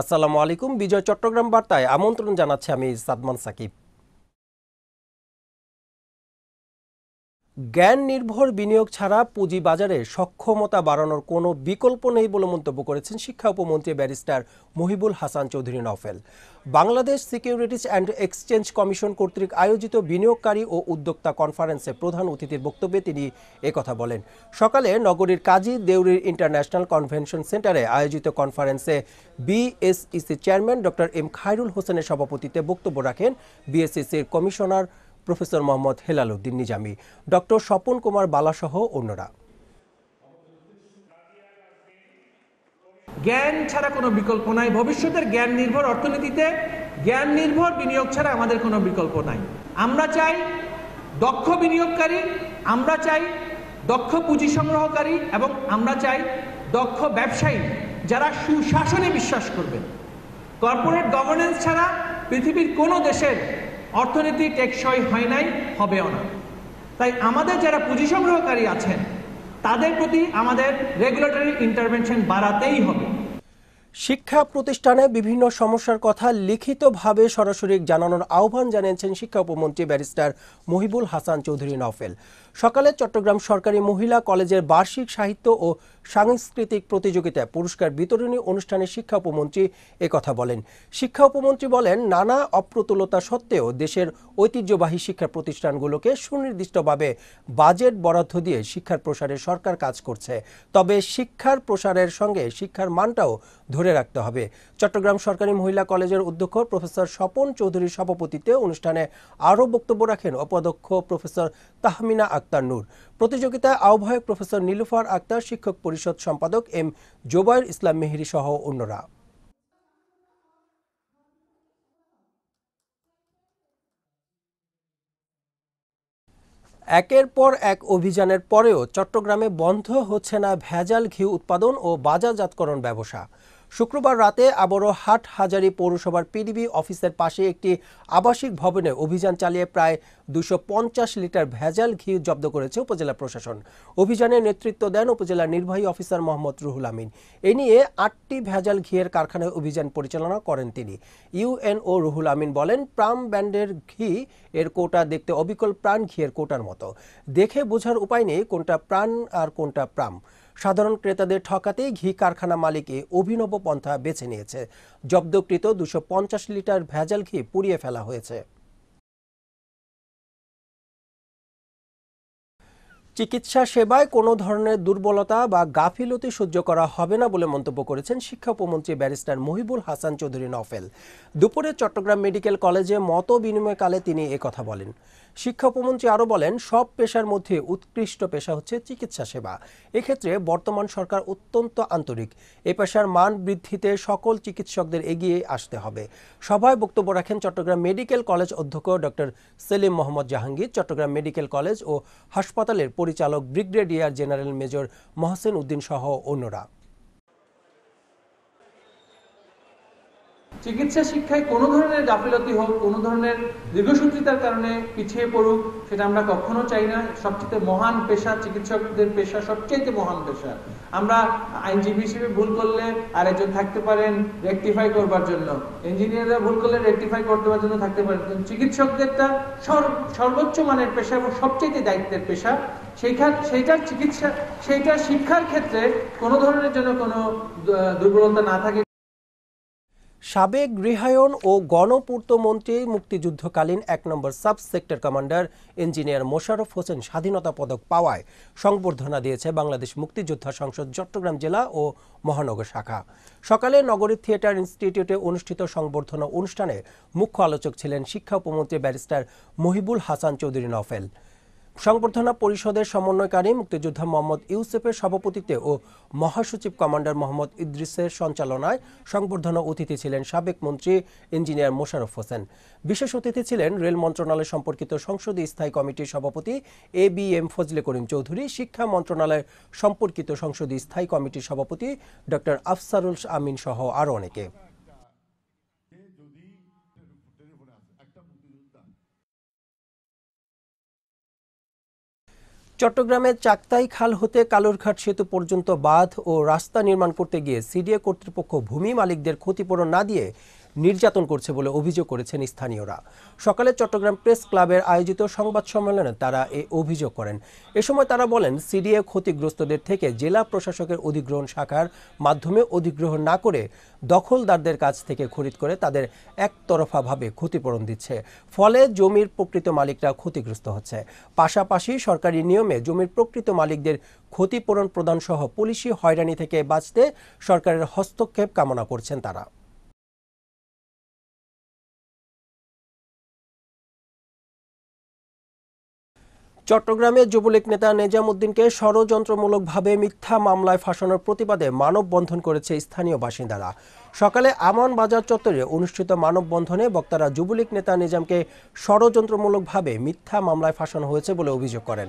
আসসালামু আলাইকুম বিজয় চট্টগ্রাম বার্তায় আমন্ত্রণ জানাচ্ছি আমি সাদমান সাকিব জ্ঞান নির্ভর বিনিয়োগ ছাড়া পুঁজিবাজারে সক্ষমতা বাড়ানোর কোনো বিকল্প নেই বলে মন্তব্য করেছেন শিক্ষা উপমন্ত্রী barrister Mohibul Hasan Chowdhury Nowfel Bangladesh securities and exchange commission কর্তৃক আয়োজিত বিনিয়োগকারী ও উদ্যোক্তা কনফারেন্সে প্রধান অতিথির বক্তব্যে তিনি একথা বলেন সকালে নগরীর কাজী দেউরির ইন্টারন্যাশনাল কনভেনশন সেন্টারে আয়োজিত কনফারেন্সে BSEC chairman doctor M Khairul হোসেনের সভাপতিত্বে বক্তব্য রাখেন বিএসইসির commissioner professor Mohammad Helal Uddin Nizami doctor Swapan Kumar বালাসহ অন্যরা জ্ঞান ছাড়া কোনো বিকল্প নাই ভবিষ্যতের জ্ঞান নির্ভর অর্থনীতিতে জ্ঞান নির্ভর বিনিয়োগ ছাড়া আমাদের কোনো বিকল্প নাই আমরা চাই দক্ষ বিনিয়োগকারী আমরা চাই দক্ষ পুঁজি সংগ্রহকারী এবং আমরা চাই দক্ষ ব্যবসায়ী যারা সুশাসনে বিশ্বাস করবেন কর্পোরেট গভর্নেন্স ছাড়া পৃথিবীর কোনো দেশের অর্থনীতি টেকসই হয় নাই হবেও না তাই আমাদের যারা পুঁজি সংগ্রহকারী আছেন তাদের প্রতি আমাদের রেগুলেটরি ইন্টারভেনশন বাড়াতেই হবে শিক্ষা প্রতিষ্ঠানে বিভিন্ন সমস্যার কথা লিখিতভাবে সরাসরি জানানোর আহ্বান জানিয়েছেন শিক্ষা উপমন্ত্রী ব্যারিস্টার মহিবুল হাসান চৌধুরী নফেল সকালে চট্টগ্রাম সরকারি মহিলা কলেজের বার্ষিক সাহিত্য ও সাংস্কৃতিক প্রতিযোগিতায় পুরস্কার বিতরণী অনুষ্ঠানে শিক্ষা উপমন্ত্রী একথা বলেন শিক্ষা উপমন্ত্রী বলেন নানা অপ্রতুলতা সত্ত্বেও দেশের ঐতিহ্যবাহী শিক্ষা প্রতিষ্ঠানগুলোকে সুনির্দিষ্টভাবে বাজেট বরাদ্দ দিয়ে শিক্ষার প্রসারে সরকার কাজ করছে তবে শিক্ষার প্রসারের সঙ্গে শিক্ষার মানটাও ধরে রাখতে হবে চট্টগ্রাম সরকারি মহিলা কলেজের অধ্যক্ষ প্রফেসর স্বপন চৌধুরীর সভাপতিত্বে অনুষ্ঠানে আরও বক্তব্য রাখেন উপাধ্যক্ষ প্রফেসর তাহমিনা আক্তার নূর প্রতিযোগিতায় আহ্বায়ক প্রফেসর নীলুফার আক্তার শিক্ষক পরিষদ সম্পাদক এম জোবায়ের ইসলাম মেহেরি সহ অন্যরা একের পর এক অভিযানের পরেও চট্টগ্রামে বন্ধ হচ্ছে না ভেজাল ঘি উৎপাদন ও বাজারজাতকরণ ব্যবসা শুক্রবার রাতে আবারও হাট হাজারি পৌরসভার পিডিবি অফিসের পাশে একটি আবাসিক ভবনে অভিযান চালিয়ে প্রায় দুশো লিটার ভেজাল ঘি জব্দ করেছে উপজেলা প্রশাসন অভিযানে নেতৃত্ব দেন উপজেলা নির্বাহী অফিসার মোহাম্মদ রুহুল আমিন এ নিয়ে আটটি ভেজাল ঘিয়ের কারখানায় অভিযান পরিচালনা করেন তিনি ইউএনও রুহুল আমিন বলেন প্রাম ব্যান্ডের ঘি এর কোটা দেখতে অবিকল প্রাণ ঘিয়ের কোটার মতো দেখে বোঝার উপায় নেই কোনটা প্রাণ আর কোনটা প্রাম সাধারণ ক্রেতাদের ঠকাতেই ঘি কারখানা মালিকে অভিনব পন্থা বেছে নিয়েছে জব্দকৃত দুশো লিটার ভেজাল ঘি পুড়িয়ে ফেলা হয়েছে চিকিৎসা সেবায় কোনো ধরনের দুর্বলতা বা গাফিলতি সহ্য করা হবে না বলে মন্তব্য করেছেন শিক্ষা উপমন্ত্রী ব্যারিস্টার মহিবুল হাসান চৌধুরী নফেল দুপুরে চট্টগ্রাম মেডিকেল কলেজে মত বিনিময়কালে তিনি কথা বলেন শিক্ষা উপমন্ত্রী আরও বলেন সব পেশার মধ্যে উৎকৃষ্ট পেশা হচ্ছে চিকিৎসা সেবা এক্ষেত্রে বর্তমান সরকার অত্যন্ত আন্তরিক এ পেশার মান বৃদ্ধিতে সকল চিকিৎসকদের এগিয়ে আসতে হবে সভায় বক্তব্য রাখেন চট্টগ্রাম মেডিকেল কলেজ অধ্যক্ষ doctor Selim Mohammad Jahangir Chattogram medical college ও হাসপাতালের পরিচালক brigadier general major Mohsen Uddin সহ অন্যরা চিকিৎসা শিক্ষায় কোনো ধরনের গাফিলতি হোক কোনো ধরনের দীর্ঘসূত্রিতার কারণে পিছিয়ে পড়ুক সেটা আমরা কখনো চাই না সবচেয়ে মহান পেশা চিকিৎসকদের পেশা সবচেয়ে মহান পেশা আমরা আইনজীবী হিসেবে ভুল করলে আর একজন থাকতে পারেন রেক্টিফাই করবার জন্য ইঞ্জিনিয়াররা ভুল করলে রেক্টিফাই করতে পারার জন্য থাকতে পারেন কিন্তু চিকিৎসকদেরটা সর্বোচ্চ মানের পেশা এবং সবচেয়ে দায়িত্বের পেশা সেইখান সেইটার চিকিৎসা সেইটা শিক্ষার ক্ষেত্রে কোনো ধরনের জন্য কোনো দুর্বলতা না থাকে সাবেক গৃহায়ন ও গণপূর্তমন্ত্রী মুক্তিযুদ্ধকালীন এক নম্বর sub sector commander engineer Mosharraf Hossain স্বাধীনতা পদক পাওয়ায় সংবর্ধনা দিয়েছে বাংলাদেশ মুক্তিযোদ্ধা সংসদ চট্টগ্রাম জেলা ও মহানগর শাখা সকালে নগরীর থিয়েটার ইনস্টিটিউটে অনুষ্ঠিত সংবর্ধনা অনুষ্ঠানে মুখ্য আলোচক ছিলেন শিক্ষা উপমন্ত্রী ব্যারিস্টার মহিবুল হাসান চৌধুরী নফেল সংবর্ধনা পরিষদের সমন্বয়কারী মুক্তিযোদ্ধা মোহাম্মদ ইউসেফের সভাপতিত্বে ও মহাসচিব কমান্ডার মোহাম্মদ ইদ্রিসের সঞ্চালনায় সংবর্ধনা অতিথি ছিলেন সাবেক মন্ত্রী ইঞ্জিনিয়ার মোশাররফ হোসেন বিশেষ অতিথি ছিলেন রেল মন্ত্রণালয় সম্পর্কিত সংসদীয় স্থায়ী কমিটির সভাপতি A B M Fazle Karim Chowdhury শিক্ষা মন্ত্রণালয় সম্পর্কিত সংসদীয় স্থায়ী কমিটির সভাপতি ডক্টর আফসারুল আমিন সহ আরও অনেকে চট্টগ্রামের চাকতাই খাল হতে কালুরঘাট সেতু পর্যন্ত বাঁধ ও রাস্তা নির্মাণ করতে গিয়ে সিডিএ কর্তৃপক্ষ ভূমি মালিকদের ক্ষতিপূরণ না দিয়ে নির্যাতন করছে বলে অভিযোগ করেছেন স্থানীয়রা সকালে চট্টগ্রাম প্রেস ক্লাবের আয়োজিত সংবাদ সম্মেলনে তারা এ অভিযোগ করেন এ সময় তারা বলেন সিডিএ ক্ষতিগ্রস্তদের থেকে জেলা প্রশাসকের অধিগ্রহণ শাখার মাধ্যমে অধিগ্রহণ না করে দখলদারদের কাছ থেকে খরিদ করে তাদের একতরফাভাবে ক্ষতিপূরণ দিচ্ছে ফলে জমির প্রকৃত মালিকরা ক্ষতিগ্রস্ত হচ্ছে পাশাপাশি সরকারি নিয়মে জমির প্রকৃত মালিকদের ক্ষতিপূরণ প্রদানসহ পুলিশি হয়রানি থেকে বাঁচতে সরকারের হস্তক্ষেপ কামনা করছেন তারা চট্টগ্রামে যুবলীগ নেতা নেজাম উদ্দিনকে ষড়যন্ত্রমূলকভাবে মিথ্যা মামলায় ফাঁসানোর প্রতিবাদে মানববন্ধন করেছে স্থানীয় বাসিন্দারা সকালে আমান বাজার চত্বরে অনুষ্ঠিত মানববন্ধনে বক্তারা যুবলীগ নেতা নিজামকে ষড়যন্ত্রমূলকভাবে মিথ্যা মামলায় ফাঁসানো হয়েছে বলে অভিযোগ করেন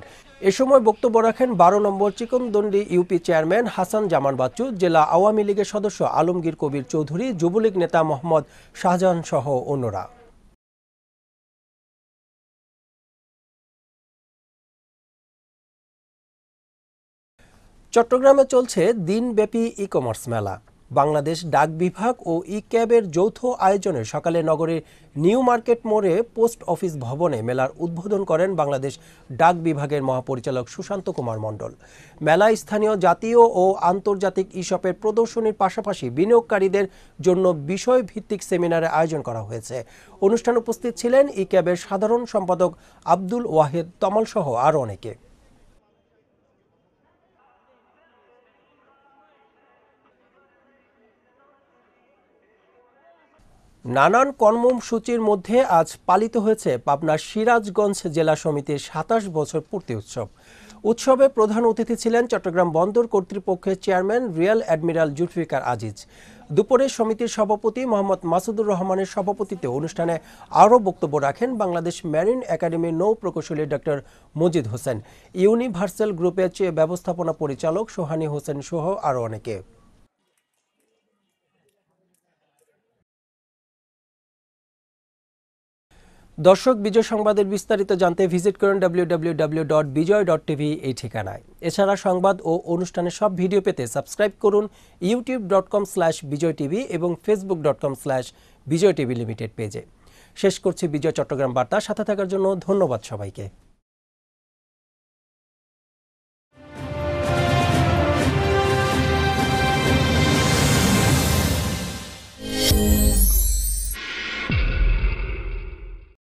এ সময় বক্তব্য রাখেন বারো নম্বর চিকনদণ্ডি ইউপি চেয়ারম্যান হাসান জামান বাচ্চু জেলা আওয়ামী লীগের সদস্য আলমগীর কবির চৌধুরী যুবলীগ নেতা মোহাম্মদ শাহজাহান সহ অন্যরা চট্টগ্রামে চলছে দিনব্যাপী ই কমার্স মেলা বাংলাদেশ ডাক বিভাগ ও ই ক্যাবের যৌথ আয়োজনে সকালে নগরের নিউ মার্কেট মোড়ে পোস্ট অফিস ভবনে মেলার উদ্বোধন করেন বাংলাদেশ ডাক বিভাগের মহাপরিচালক সুশান্ত কুমার মণ্ডল মেলা স্থানীয় জাতীয় ও আন্তর্জাতিক ইশপের প্রদর্শনীর পাশাপাশি বিনিয়োগকারীদের জন্য বিষয়ভিত্তিক সেমিনারে আয়োজন করা হয়েছে অনুষ্ঠানে উপস্থিত ছিলেন ই ক্যাবের সাধারণ সম্পাদক আব্দুল ওয়াহেদ তমালসহ আরও অনেকে নানান কর্মসূচির মধ্যে আজ পালিত হয়েছে পাবনার সিরাজগঞ্জ জেলা সমিতির সাতাশ বছর পূর্তি উৎসব উৎসবে প্রধান অতিথি ছিলেন চট্টগ্রাম বন্দর কর্তৃপক্ষের chairman rear admiral Zulfiqar Aziz দুপুরে সমিতির সভাপতি মোহাম্মদ মাসুদুর রহমানের সভাপতিতে অনুষ্ঠানে আরও বক্তব্য রাখেন বাংলাদেশ ম্যারিন একাডেমির নৌ প্রকৌশলী ডক্টর মজিদ হোসেন ইউনিভার্সাল গ্রুপের চেয়ে ব্যবস্থাপনা পরিচালক সোহানি হোসেন সহ আরও অনেকে দর্শক বিজয় সংবাদের বিস্তারিত জানতে ভিজিট করুন ডাব্লিউডাব্লিউডাব্লিউ ডট বিজয় ডট টিভি এই ঠিকানায় এছাড়া সংবাদ ও অনুষ্ঠানের সব ভিডিও পেতে সাবস্ক্রাইব করুন YouTube dot com slash Bijoy TV এবং Facebook dot com slash Bijoy TV limited পেজে শেষ করছি বিজয় চট্টগ্রাম বার্তা সাথে থাকার জন্য ধন্যবাদ সবাইকে